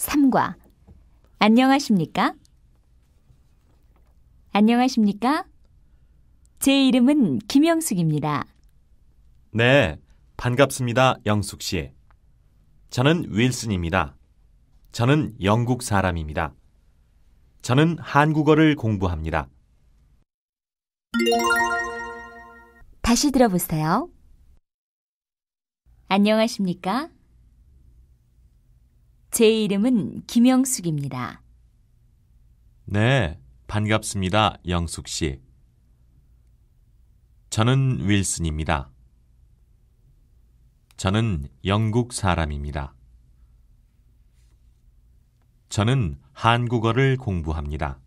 3과 안녕하십니까? 안녕하십니까? 제 이름은 김영숙입니다. 네, 반갑습니다. 영숙 씨. 저는 윌슨입니다. 저는 영국 사람입니다. 저는 한국어를 공부합니다. 다시 들어보세요. 안녕하십니까? 제 이름은 김영숙입니다. 네, 반갑습니다. 영숙 씨. 저는 윌슨입니다. 저는 영국 사람입니다. 저는 한국어를 공부합니다.